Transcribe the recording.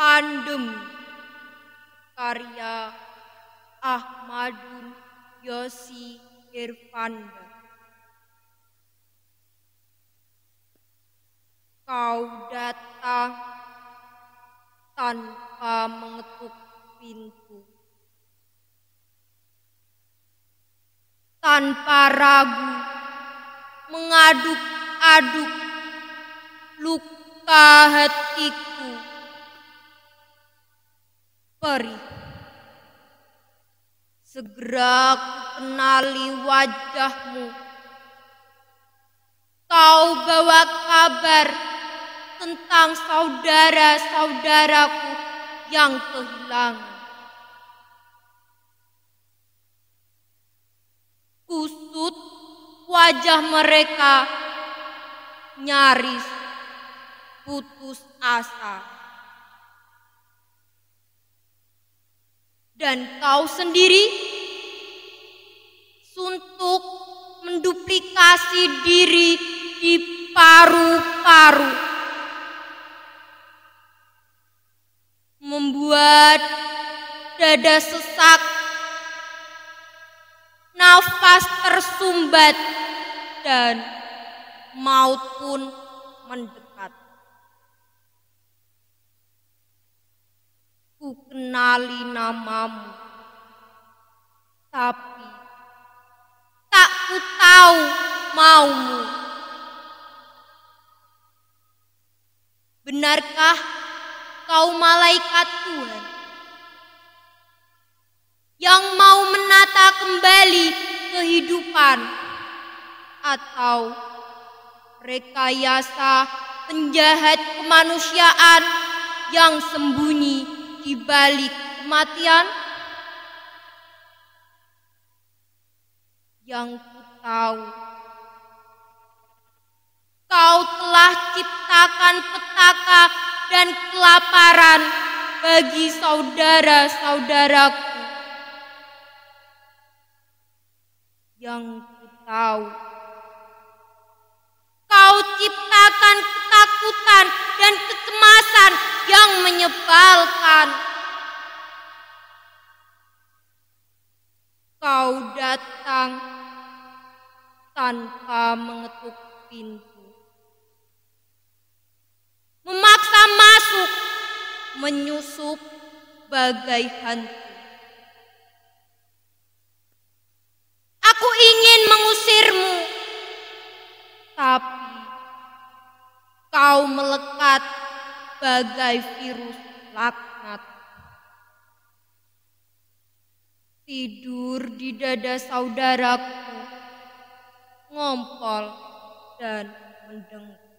Pandem karya Ahmadun Yosi Irfanda Kau datang tanpa mengetuk Pintu, Tanpa ragu mengaduk-aduk luka hatiku peri. Segera kenali wajahmu. Kau bawa kabar tentang saudara-saudaraku yang kehilangan. kusut, wajah mereka nyaris putus asa. Dan kau sendiri suntuk menduplikasi diri di paru-paru. Membuat dada sesak nafas tersumbat dan maut pun mendekat. Ku kenali namamu, tapi tak ku tahu maumu. Benarkah kau malaikat Tuhan? yang mau menata kembali kehidupan atau rekayasa penjahat kemanusiaan yang sembunyi di balik kematian yang ku tahu kau telah ciptakan petaka dan kelaparan bagi saudara-saudaraku yang ku tahu. Kau ciptakan ketakutan dan kecemasan yang menyebalkan. Kau datang tanpa mengetuk pintu. Memaksa masuk, menyusup bagai hantu. engkau melekat bagai virus laknat. Tidur di dada saudaraku, ngompol dan mendengar.